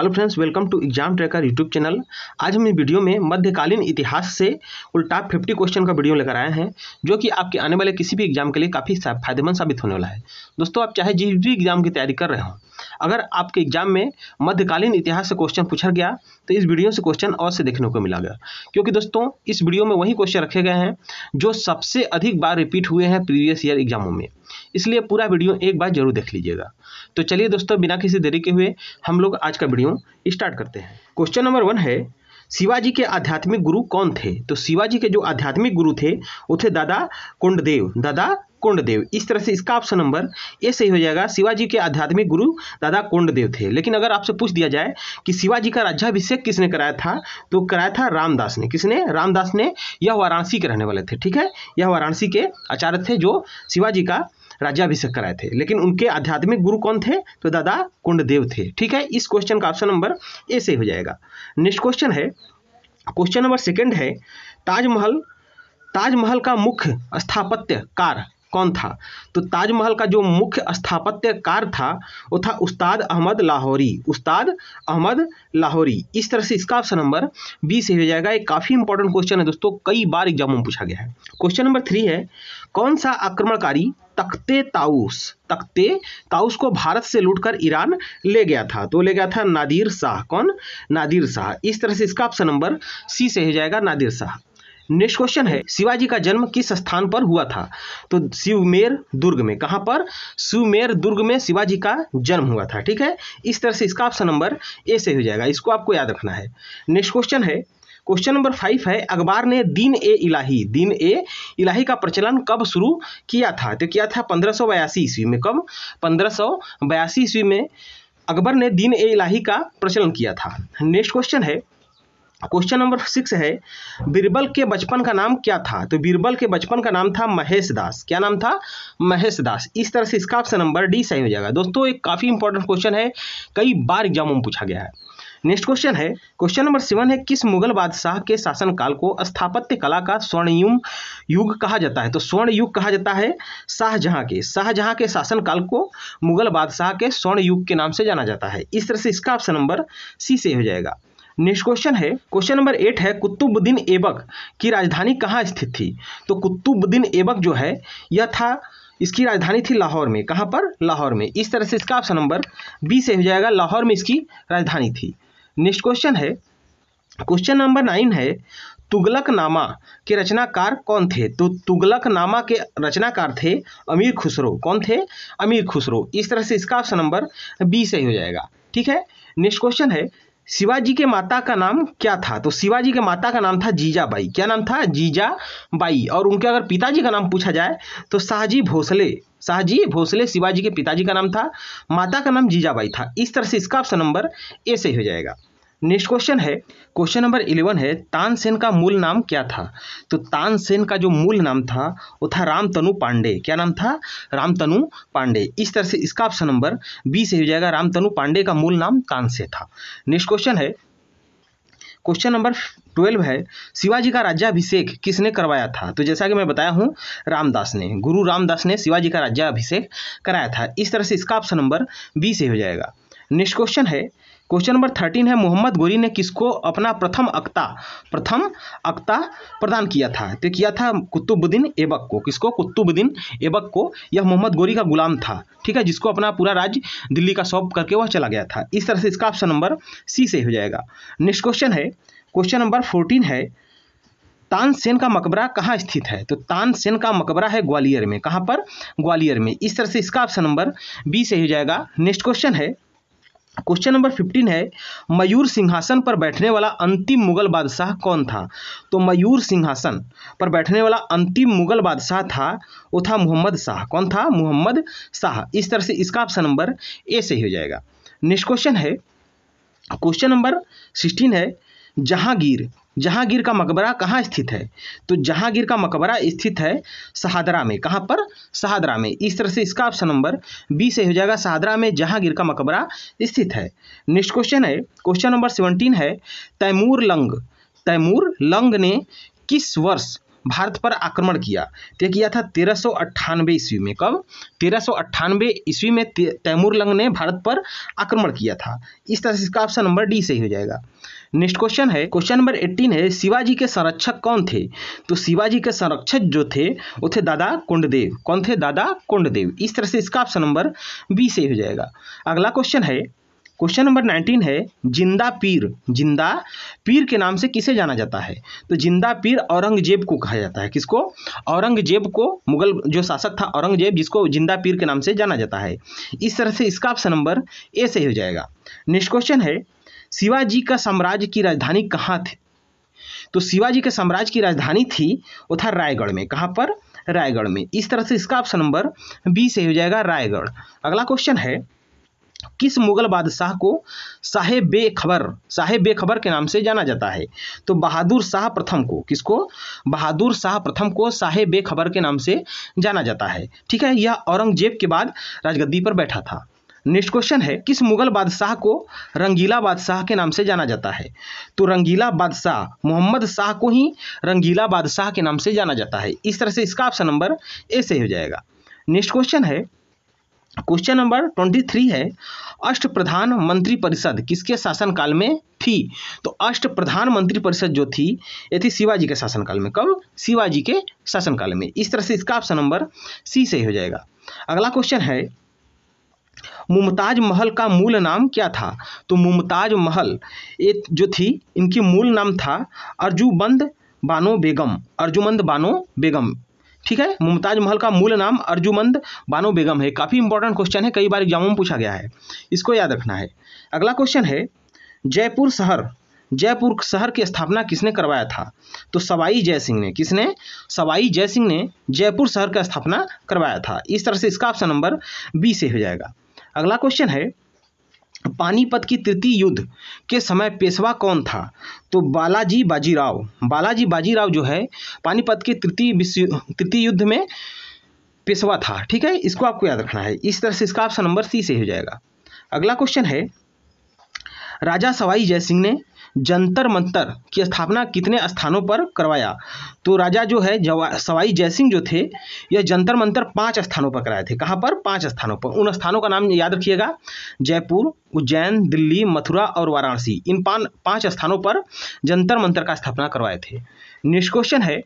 hello friends welcome to Exam Tracker YouTube channel आज हम इस वीडियो में मध्यकालीन इतिहास से उल्टा 50 फिफ्टी क्वेश्चन का वीडियो लेकर आए हैं जो कि आपके आने वाले किसी भी एग्जाम के लिए काफ़ी फायदेमंद साबित होने वाला है दोस्तों आप चाहे जिस भी एग्जाम की तैयारी कर रहे हो अगर आपके एग्जाम में मध्यकालीन इतिहास से क्वेश्चन पूछा गया तो इस वीडियो से क्वेश्चन और से देखने को मिला गया क्योंकि दोस्तों इस वीडियो में वही क्वेश्चन रखे गए हैं जो सबसे अधिक बार रिपीट हुए हैं प्रीवियस ईयर एग्जामों में इसलिए पूरा वीडियो एक बार जरूर देख लीजिएगा तो चलिए दोस्तों बिना किसी देरी के हुए हम लोग आज का वीडियो दोनों स्टार्ट करते हैं क्वेश्चन नंबर वन है शिवाजी के आध्यात्मिक गुरु कौन थे तो शिवाजी के जो आध्यात्मिक गुरु थे वो थे दादा कुंडदेव दादा कुंडदेव इस तरह से इसका ऑप्शन नंबर ए सही हो जाएगा शिवाजी के आध्यात्मिक गुरु दादा कुंडदेव थे लेकिन अगर आपसे पूछ दिया जाए कि शिवाजी का राज्याभिषेक किसने कराया था तो कराया था रामदास ने किसने रामदास ने यह वाराणसी के रहने वाले थे ठीक है यह वाराणसी के आचार्य थे जो शिवाजी का राज्याभिषेक कराए थे लेकिन उनके आध्यात्मिक गुरु कौन थे तो दादा कुंडदेव थे ठीक है इस क्वेश्चन का ऑप्शन नंबर ए से हो जाएगा नेक्स्ट क्वेश्चन है क्वेश्चन नंबर सेकेंड है ताजमहल ताजमहल का मुख्य स्थापत्यकार कौन था तो ताजमहल का जो मुख्य स्थापत्यकार था वो था उस्ताद अहमद लाहौरी उस्ताद अहमद लाहौरी इस तरह से इसका ऑप्शन नंबर बी से हो जाएगा एक काफ़ी इंपॉर्टेंट क्वेश्चन है दोस्तों कई बार एग्जाम में पूछा गया है क्वेश्चन नंबर थ्री है कौन सा आक्रमणकारी तख्ते ताउस तख्ते ताउस को भारत से लूटकर ईरान ले गया था तो ले गया था नादिर शाह कौन नादिर शाह इस तरह से इसका ऑप्शन नंबर सी से हो जाएगा नादिर शाह नेक्स्ट क्वेश्चन है शिवाजी का जन्म किस स्थान पर हुआ था तो शिवमेर दुर्ग में कहाँ पर शिवमेर दुर्ग में शिवाजी का जन्म हुआ था ठीक है इस तरह से इसका ऑप्शन नंबर ए से हो जाएगा इसको आपको याद रखना है नेक्स्ट क्वेश्चन है क्वेश्चन नंबर फाइव है अखबार ने दीन ए इलाही दीन ए इलाही का प्रचलन कब शुरू किया था तो किया था पंद्रह सौ बयासी ईस्वी में कब पंद्रह सौ बयासी ईस्वी में अकबर ने दीन ए इलाही का प्रचलन किया था नेक्स्ट क्वेश्चन है क्वेश्चन नंबर सिक्स है बीरबल के बचपन का नाम क्या था तो बीरबल के बचपन का नाम था महेश दास क्या नाम था महेश दास इस तरह से इसका ऑप्शन नंबर डी सही हो जाएगा दोस्तों एक काफ़ी इंपॉर्टेंट क्वेश्चन है कई बार एग्जामों में पूछा गया है नेक्स्ट क्वेश्चन है क्वेश्चन नंबर सेवन है किस मुगल बादशाह के शासनकाल को स्थापत्य कला का स्वर्णयुग युग कहा जाता है तो स्वर्ण युग कहा जाता है शाहजहां के शाहजहां के शासनकाल को मुगल बादशाह के स्वर्ण युग के नाम से जाना जाता है इस तरह से इसका ऑप्शन नंबर सी से हो जाएगा नेक्स्ट क्वेश्चन है क्वेश्चन नंबर एट है कुतुबुद्दीन एबक की राजधानी कहाँ स्थित थी तो कुतुबुद्दीन एबक जो है यह था इसकी राजधानी थी लाहौर में कहाँ पर लाहौर में इस तरह से इसका ऑप्शन नंबर बी से हो जाएगा लाहौर में इसकी राजधानी थी नेक्स्ट क्वेश्चन है क्वेश्चन नंबर नाइन है तुगलक नामा के रचनाकार कौन थे तो तुगलक नामा के रचनाकार थे अमीर खुसरो कौन थे अमीर खुसरो इस तरह से इसका ऑप्शन नंबर बी से हो जाएगा ठीक है नेक्स्ट क्वेश्चन है शिवाजी के माता का नाम क्या था तो शिवाजी के माता का नाम था जीजाबाई क्या नाम था जीजाबाई और उनके अगर पिताजी का नाम पूछा जाए तो शाहजी भोसले शाहजी भोसले शिवाजी के पिताजी का नाम था माता का नाम जीजाबाई था इस तरह से इसका ऑप्शन नंबर ए से हो जाएगा नेक्स्ट क्वेश्चन है क्वेश्चन नंबर इलेवन है तानसेन का मूल नाम क्या था तो तानसेन का जो मूल नाम था वो था रामतनु पांडे क्या नाम था रामतनु पांडे इस तरह से इसका ऑप्शन नंबर बी से हो जाएगा रामतनु पांडे का मूल नाम तानसेन था नेक्स्ट क्वेश्चन है क्वेश्चन नंबर ट्वेल्व है शिवाजी का राज्याभिषेक किसने करवाया था तो जैसा कि मैं बताया हूँ रामदास ने गुरु रामदास ने शिवाजी का राज्याभिषेक कराया था इस तरह से इसका ऑप्शन नंबर बी से हो जाएगा नेक्स्ट क्वेश्चन है क्वेश्चन नंबर थर्टीन है मोहम्मद गोरी ने किसको अपना प्रथम अक्ता प्रथम अक्ता प्रदान किया था तो किया था कुतुबुद्दीन ऐबक को किसको कुतुबुद्दीन ऐबक को यह मोहम्मद गोरी का गुलाम था ठीक है जिसको अपना पूरा राज्य दिल्ली का सौंप करके वह चला गया था इस तरह से इसका ऑप्शन नंबर सी से हो जाएगा नेक्स्ट क्वेश्चन है क्वेश्चन नंबर फोर्टीन है तानसेन का मकबरा कहाँ स्थित है तो तानसेन का मकबरा है ग्वालियर में कहाँ पर ग्वालियर में इस तरह से इसका ऑप्शन नंबर बी से हो जाएगा नेक्स्ट क्वेश्चन है क्वेश्चन नंबर फिफ्टीन है मयूर सिंहासन पर बैठने वाला अंतिम मुगल बादशाह कौन था तो मयूर सिंहासन पर बैठने वाला अंतिम मुगल बादशाह था वो था मोहम्मद शाह कौन था मोहम्मद शाह इस तरह से इसका ऑप्शन नंबर ए से ही हो जाएगा नेक्स्ट क्वेश्चन है क्वेश्चन नंबर सिक्सटीन है जहांगीर जहांगीर का मकबरा कहाँ स्थित है तो जहांगीर का मकबरा स्थित है सहादरा में कहाँ पर शहादरा में इस तरह से इसका ऑप्शन नंबर बी से हो जाएगा सहादरा में जहांगीर का मकबरा स्थित है नेक्स्ट क्वेश्चन है क्वेश्चन नंबर सेवनटीन है तैमूर लंग तैमूर लंग ने किस वर्ष भारत पर आक्रमण किया तो किया था तेरह सौ अट्ठानबे ईस्वी में कब तेरह सौ अट्ठानवे ईस्वी में तैमूर लंग ने भारत पर आक्रमण किया था इस तरह से इसका ऑप्शन नंबर डी सही हो जाएगा नेक्स्ट क्वेश्चन है क्वेश्चन नंबर एट्टीन है शिवाजी के संरक्षक कौन थे तो शिवाजी के संरक्षक जो थे वो थे दादा कुंडदेव कौन थे दादा कुंडदेव इस तरह से इसका ऑप्शन नंबर बी से हो जाएगा अगला क्वेश्चन है क्वेश्चन नंबर नाइनटीन है जिंदा पीर जिंदा पीर के नाम से किसे जाना जाता है तो जिंदा पीर औरंगजेब को कहा जाता है किसको औरंगजेब को मुगल जो शासक था औरंगजेब जिसको जिंदा पीर के नाम से जाना जाता है इस तरह से इसका ऑप्शन नंबर ए से हो जाएगा नेक्स्ट क्वेश्चन है शिवाजी का साम्राज्य की राजधानी कहाँ थी तो शिवाजी के साम्राज्य की राजधानी थी वो था रायगढ़ में कहाँ पर रायगढ़ में इस तरह से इसका ऑप्शन नंबर बी से हो जाएगा रायगढ़ अगला क्वेश्चन है किस मुगल बादशाह को साहेब बेखबर साहेब बेखबर के नाम से जाना जाता है तो बहादुर शाह प्रथम को किसको बहादुर शाह प्रथम को साहेब बेखबर के नाम से जाना जाता है ठीक है यह औरंगजेब के बाद राजगद्दी पर बैठा था नेक्स्ट क्वेश्चन है किस मुगल बादशाह को रंगीला बादशाह के नाम से जाना जाता है तो रंगीला बादशाह मोहम्मद शाह को ही रंगीला बादशाह के नाम से जाना जाता है इस तरह से इसका ऑप्शन नंबर ए से हो जाएगा नेक्स्ट क्वेश्चन है क्वेश्चन नंबर ट्वेंटी थ्री है अष्ट प्रधान मंत्री परिषद किसके शासनकाल में थी तो अष्ट प्रधान मंत्री परिषद जो थी ये थी शिवाजी के शासनकाल में कब शिवाजी के शासनकाल में इस तरह से इसका ऑप्शन नंबर सी से हो जाएगा अगला क्वेश्चन है मुमताज महल का मूल नाम क्या था तो मुमताज महल एक जो थी इनकी मूल नाम था अर्जुबंद बानो बेगम अर्जुमंद बानो बेगम ठीक है मुमताज महल का मूल नाम अर्जुमंद बानो बेगम है काफ़ी इंपॉर्टेंट क्वेश्चन है कई बार एग्जामों में पूछा गया है इसको याद रखना है अगला क्वेश्चन है जयपुर शहर जयपुर शहर की स्थापना किसने करवाया था तो सवाई जय सिंह ने किसने सवाई जय सिंह ने जयपुर शहर का स्थापना करवाया था इस तरह से इसका ऑप्शन नंबर बी से हो जाएगा अगला क्वेश्चन है पानीपत की तृतीय युद्ध के समय पेशवा कौन था तो बालाजी बाजीराव बालाजी बाजीराव जो है पानीपत के तृतीय विश्व तृतीय युद्ध में पेशवा था ठीक है इसको आपको याद रखना है इस तरह से इसका ऑप्शन नंबर सी से हो जाएगा अगला क्वेश्चन है राजा सवाई जयसिंह ने जंतर मंतर की स्थापना कितने स्थानों पर करवाया तो राजा जो है सवाई जयसिंह जो थे यह जंतर मंतर पांच स्थानों पर कराए थे कहाँ पर पांच स्थानों पर उन स्थानों का नाम याद रखिएगा जयपुर उज्जैन दिल्ली मथुरा और वाराणसी इन पान पाँच स्थानों पर जंतर मंतर का स्थापना करवाए थे नेक्स्ट क्वेश्चन है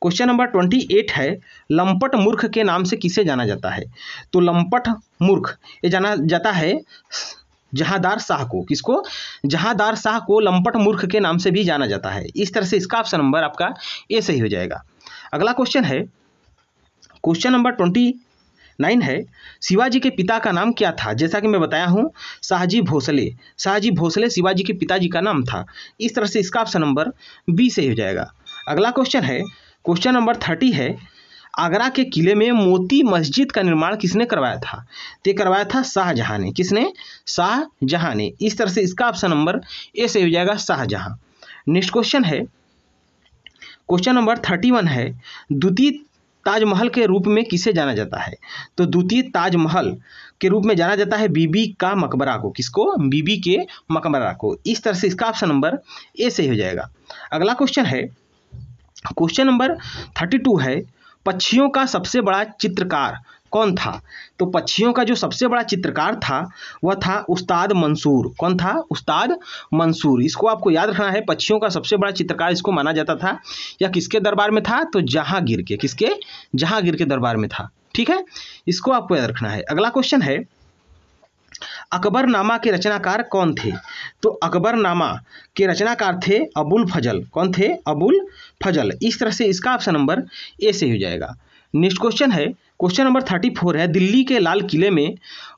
क्वेश्चन नंबर ट्वेंटी एट है लंपट मूर्ख के नाम से किसे जाना जाता है तो लंपट मूर्ख ये जाना जाता है जहादार शाह को किसको जहादार शाह को लंपट मूर्ख के नाम से भी जाना जाता है इस तरह से इसका ऑप्शन नंबर आपका ए सही हो जाएगा अगला क्वेश्चन है क्वेश्चन नंबर ट्वेंटी नाइन है शिवाजी के पिता का नाम क्या था जैसा कि मैं बताया हूँ शाहजी भोसले शाहजी भोसले शिवाजी के पिताजी का नाम था इस तरह से इसका ऑप्शन नंबर बी सही हो जाएगा अगला क्वेश्चन है क्वेश्चन नंबर थर्टी है आगरा के किले में मोती मस्जिद का निर्माण किसने करवाया था तो करवाया था शाहजहां ने किसने शाहजहां ने इस तरह से इसका ऑप्शन नंबर ए से हो जाएगा शाहजहां नेक्स्ट क्वेश्चन है क्वेश्चन नंबर थर्टी वन है द्वितीय ताजमहल के रूप में किसे जाना जाता है तो द्वितीय ताजमहल के रूप में जाना जाता है बीबी का मकबरा को किसको बीबी के मकबरा को इस तरह से इसका ऑप्शन नंबर ए से हो जाएगा अगला क्वेश्चन है क्वेश्चन नंबर थर्टी टू है पक्षियों का सबसे बड़ा चित्रकार कौन था तो पक्षियों का जो सबसे बड़ा चित्रकार था वह था उस्ताद मंसूर कौन था उस्ताद मंसूर इसको आपको याद रखना है पक्षियों का सबसे बड़ा चित्रकार इसको माना जाता था या किसके दरबार में था तो जहांगीर के किसके जहांगीर के दरबार में था ठीक है इसको आपको याद रखना है अगला क्वेश्चन है अकबरनामा के रचनाकार कौन थे तो अकबरनामा के रचनाकार थे अबुल फजल कौन थे अबुल फजल इस तरह से इसका ऑप्शन नंबर ए से हो जाएगा नेक्स्ट क्वेश्चन है क्वेश्चन नंबर थर्टी फोर है दिल्ली के लाल किले में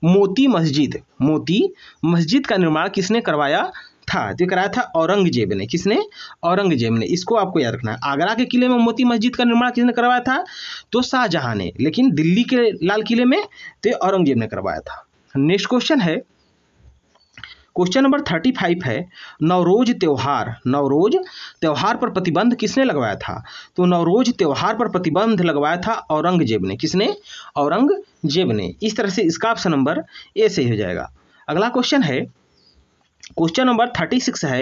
मोती मस्जिद मोती मस्जिद का निर्माण किसने करवाया था तो कराया था औरंगजेब ने किसने औरंगजेब ने इसको आपको याद रखना है आगरा के किले में मोती मस्जिद का निर्माण किसने करवाया था तो शाहजहां ने लेकिन दिल्ली के लाल किले में तो औरंगजेब ने करवाया था नेक्स्ट क्वेश्चन है क्वेश्चन नंबर थर्टी फाइव है नवरोज त्यौहार नवरोज त्यौहार पर प्रतिबंध किसने लगवाया था तो नवरोज त्यौहार पर प्रतिबंध लगवाया था औरंगजेब ने किसने औरंगजेब ने इस तरह से इसका ऑप्शन नंबर ए सही हो जाएगा अगला क्वेश्चन है क्वेश्चन नंबर थर्टी सिक्स है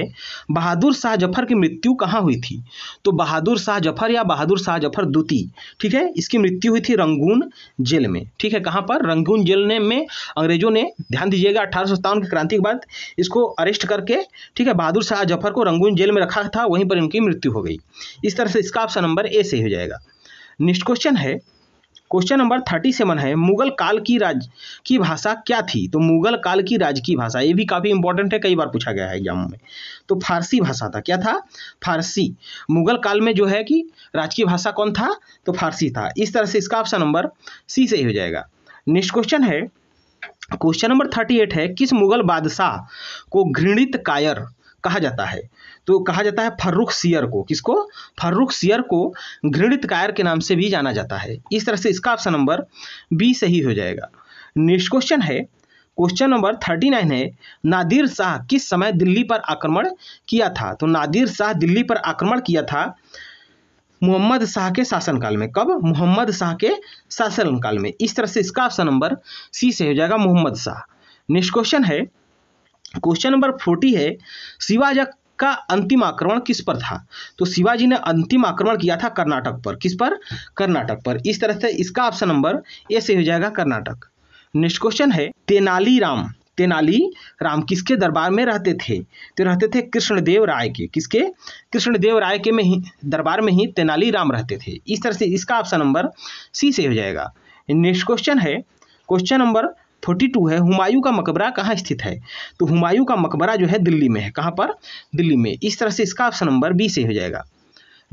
बहादुर शाह जफर की मृत्यु कहाँ हुई थी तो बहादुर शाह जफर या बहादुर शाह जफर द्वितीय ठीक है इसकी मृत्यु हुई थी रंगून जेल में ठीक है कहाँ पर रंगून जेल ने में अंग्रेजों ने ध्यान दीजिएगा अठारह सौ सत्तावन की क्रांति के बाद इसको अरेस्ट करके ठीक है बहादुर शाह जफर को रंगून जेल में रखा था वहीं पर इनकी मृत्यु हो गई इस तरह से इसका ऑप्शन नंबर ए से हो जाएगा नेक्स्ट क्वेश्चन है क्वेश्चन नंबर थर्टी सेवन है मुगल काल की राज की भाषा क्या थी तो मुगल काल की राज की भाषा ये भी काफ़ी इंपॉर्टेंट है कई बार पूछा गया है एग्जाम में तो फारसी भाषा था क्या था फारसी मुगल काल में जो है कि राजकीय भाषा कौन था तो फारसी था इस तरह से इसका ऑप्शन नंबर सी सही हो जाएगा नेक्स्ट क्वेश्चन है क्वेश्चन नंबर थर्टी एट है किस मुगल बादशाह को घृणित कायर कहा जाता है तो कहा जाता है फर्रुख सियर को किसको फर्रुख सियर को घृणित कायर के नाम से भी जाना जाता है इस तरह से इसका ऑप्शन नंबर बी सही हो जाएगा नेक्स्ट क्वेश्चन है क्वेश्चन नंबर थर्टी नाइन है नादिर शाह किस समय दिल्ली पर आक्रमण किया था तो नादिर शाह दिल्ली पर आक्रमण किया था मोहम्मद शाह के शासनकाल में कब मोहम्मद शाह के शासनकाल में इस तरह से इसका ऑप्शन नंबर सी से हो जाएगा मोहम्मद शाह नेक्स्ट क्वेश्चन है क्वेश्चन नंबर फोर्टी है शिवाज का अंतिम आक्रमण किस पर था तो शिवाजी ने अंतिम आक्रमण किया था कर्नाटक पर किस पर कर्नाटक पर इस तरह से इसका ऑप्शन नंबर ए से हो जाएगा कर्नाटक नेक्स्ट क्वेश्चन है तेनाली राम तेनाली राम किसके दरबार में रहते थे तो रहते थे कृष्णदेव राय के किसके कृष्णदेव राय के में ही दरबार में ही तेनाली राम रहते थे इस तरह से इसका ऑप्शन नंबर सी से हो जाएगा नेक्स्ट क्वेश्चन है क्वेश्चन नंबर थर्टी टू है हुमायूं का मकबरा कहाँ स्थित है तो हुमायूं का मकबरा जो है दिल्ली में है कहाँ पर दिल्ली में इस तरह से इसका ऑप्शन नंबर बी से हो जाएगा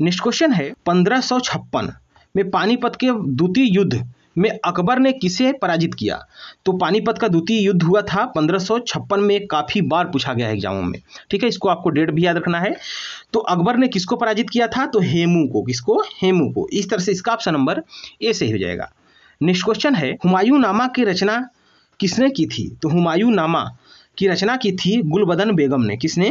नेक्स्ट क्वेश्चन है पंद्रह में पानीपत के द्वितीय युद्ध में अकबर ने किसे पराजित किया तो पानीपत का द्वितीय युद्ध हुआ था पंद्रह में काफ़ी बार पूछा गया है एग्जामों में ठीक है इसको आपको डेट भी याद रखना है तो अकबर ने किसको पराजित किया था तो हेमू को किसको हेमू को इस तरह से इसका ऑप्शन नंबर ए से हो जाएगा नेक्स्ट क्वेश्चन है हुमायूं नामा की रचना किसने की थी तो हुमायूं नामा की रचना की थी गुलबदन बेगम ने किसने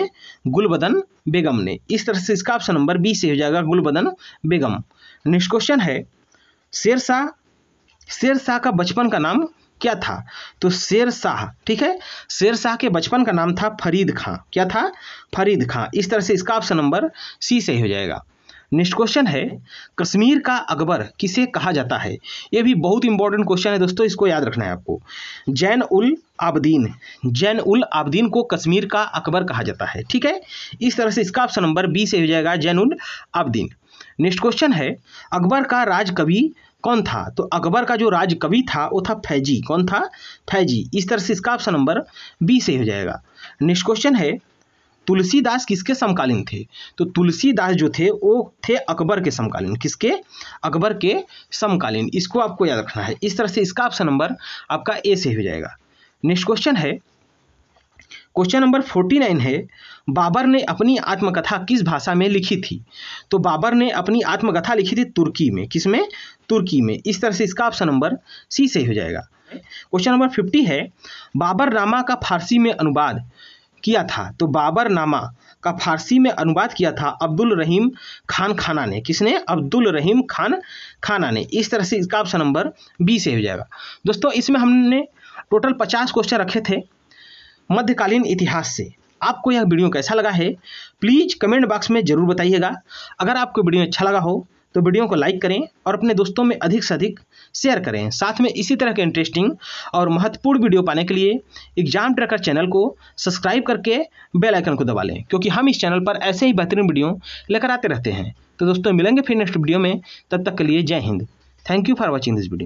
गुलबदन बेगम ने इस तरह से इसका ऑप्शन नंबर बी से हो जाएगा गुलबदन बेगम नेक्स्ट क्वेश्चन है शेर शाह शेर शाह का बचपन का नाम क्या था तो शेर शाह ठीक है शेर शाह के बचपन का नाम था फरीद खां क्या था फरीद खां इस तरह से इसका ऑप्शन नंबर सी से हो जाएगा नेक्स्ट क्वेश्चन है कश्मीर का अकबर किसे कहा जाता है ये भी बहुत इंपॉर्टेंट क्वेश्चन है दोस्तों इसको याद रखना है आपको जैन उल आबदीन जैन उल आबदीन को कश्मीर का अकबर कहा जाता है ठीक है इस तरह से इसका ऑप्शन नंबर बी से हो जाएगा जैन उल आबदीन नेक्स्ट क्वेश्चन है अकबर का राजकवि कौन था तो अकबर का जो राजकवि था वो था फैजी कौन था फैजी इस तरह से इसका ऑप्शन नंबर बी से हो जाएगा नेक्स्ट क्वेश्चन है तुलसीदास किसके समकालीन थे तो तुलसीदास जो थे वो थे अकबर के समकालीन किसके अकबर के समकालीन इसको आपको याद रखना है इस तरह से इसका ऑप्शन नंबर आपका ए से हो जाएगा नेक्स्ट क्वेश्चन है क्वेश्चन नंबर फोर्टी नाइन है बाबर ने अपनी आत्मकथा किस भाषा में लिखी थी तो बाबर ने अपनी आत्मकथा लिखी थी तुर्की में किस में तुर्की में इस तरह से इसका ऑप्शन नंबर सी से हो जाएगा क्वेश्चन नंबर फिफ्टी है बाबर रामा का फारसी में अनुवाद किया था तो बाबर नामा का फारसी में अनुवाद किया था अब्दुल रहीम खान खाना ने किसने अब्दुल रहीम खान खाना ने इस तरह से इसका ऑप्शन नंबर बी से हो जाएगा दोस्तों इसमें हमने टोटल पचास क्वेश्चन रखे थे मध्यकालीन इतिहास से आपको यह वीडियो कैसा लगा है प्लीज़ कमेंट बॉक्स में ज़रूर बताइएगा अगर आपको वीडियो अच्छा लगा हो तो वीडियो को लाइक करें और अपने दोस्तों में अधिक से अधिक शेयर करें साथ में इसी तरह के इंटरेस्टिंग और महत्वपूर्ण वीडियो पाने के लिए एग्जाम ट्रैकर चैनल को सब्सक्राइब करके बेल आइकन को दबा लें क्योंकि हम इस चैनल पर ऐसे ही बेहतरीन वीडियो लेकर आते रहते हैं तो दोस्तों मिलेंगे फिर नेक्स्ट वीडियो में तब तक के लिए Jai Hind thank you for watching this video